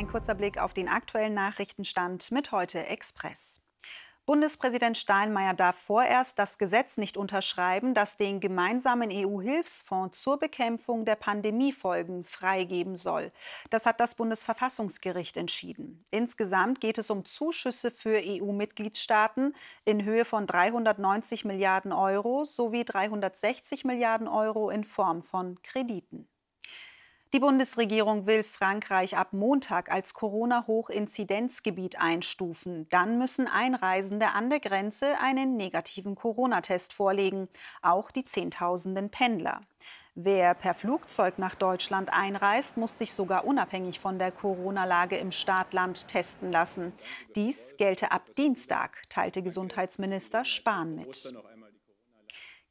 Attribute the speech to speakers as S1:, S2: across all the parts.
S1: Ein kurzer Blick auf den aktuellen Nachrichtenstand mit heute Express. Bundespräsident Steinmeier darf vorerst das Gesetz nicht unterschreiben, das den gemeinsamen EU-Hilfsfonds zur Bekämpfung der Pandemiefolgen freigeben soll. Das hat das Bundesverfassungsgericht entschieden. Insgesamt geht es um Zuschüsse für EU-Mitgliedstaaten in Höhe von 390 Milliarden Euro sowie 360 Milliarden Euro in Form von Krediten. Die Bundesregierung will Frankreich ab Montag als Corona-Hochinzidenzgebiet einstufen. Dann müssen Einreisende an der Grenze einen negativen Corona-Test vorlegen, auch die Zehntausenden Pendler. Wer per Flugzeug nach Deutschland einreist, muss sich sogar unabhängig von der Corona-Lage im Staatland testen lassen. Dies gelte ab Dienstag, teilte Gesundheitsminister Spahn mit.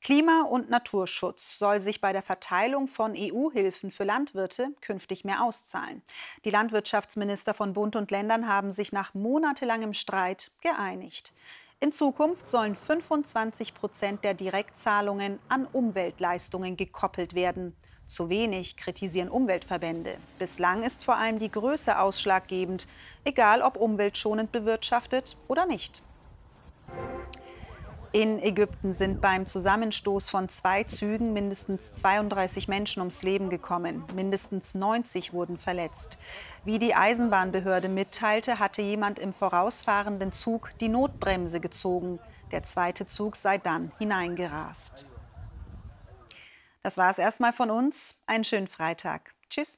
S1: Klima- und Naturschutz soll sich bei der Verteilung von EU-Hilfen für Landwirte künftig mehr auszahlen. Die Landwirtschaftsminister von Bund und Ländern haben sich nach monatelangem Streit geeinigt. In Zukunft sollen 25 Prozent der Direktzahlungen an Umweltleistungen gekoppelt werden. Zu wenig kritisieren Umweltverbände. Bislang ist vor allem die Größe ausschlaggebend, egal ob umweltschonend bewirtschaftet oder nicht. In Ägypten sind beim Zusammenstoß von zwei Zügen mindestens 32 Menschen ums Leben gekommen. Mindestens 90 wurden verletzt. Wie die Eisenbahnbehörde mitteilte, hatte jemand im vorausfahrenden Zug die Notbremse gezogen. Der zweite Zug sei dann hineingerast. Das war es erstmal von uns. Einen schönen Freitag. Tschüss.